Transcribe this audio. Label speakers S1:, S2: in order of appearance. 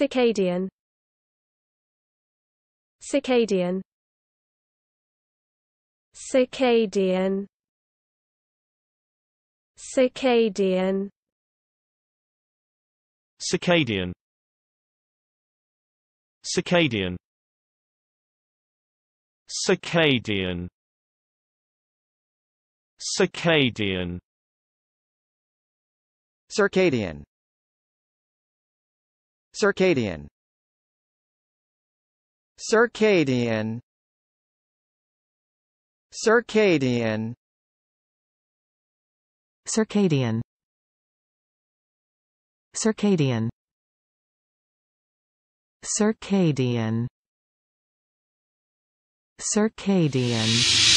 S1: Circadian Circadian Circadian Circadian Circadian Circadian Circadian Circadian Circadian Circadian Circadian Circadian Circadian Circadian Circadian
S2: Circadian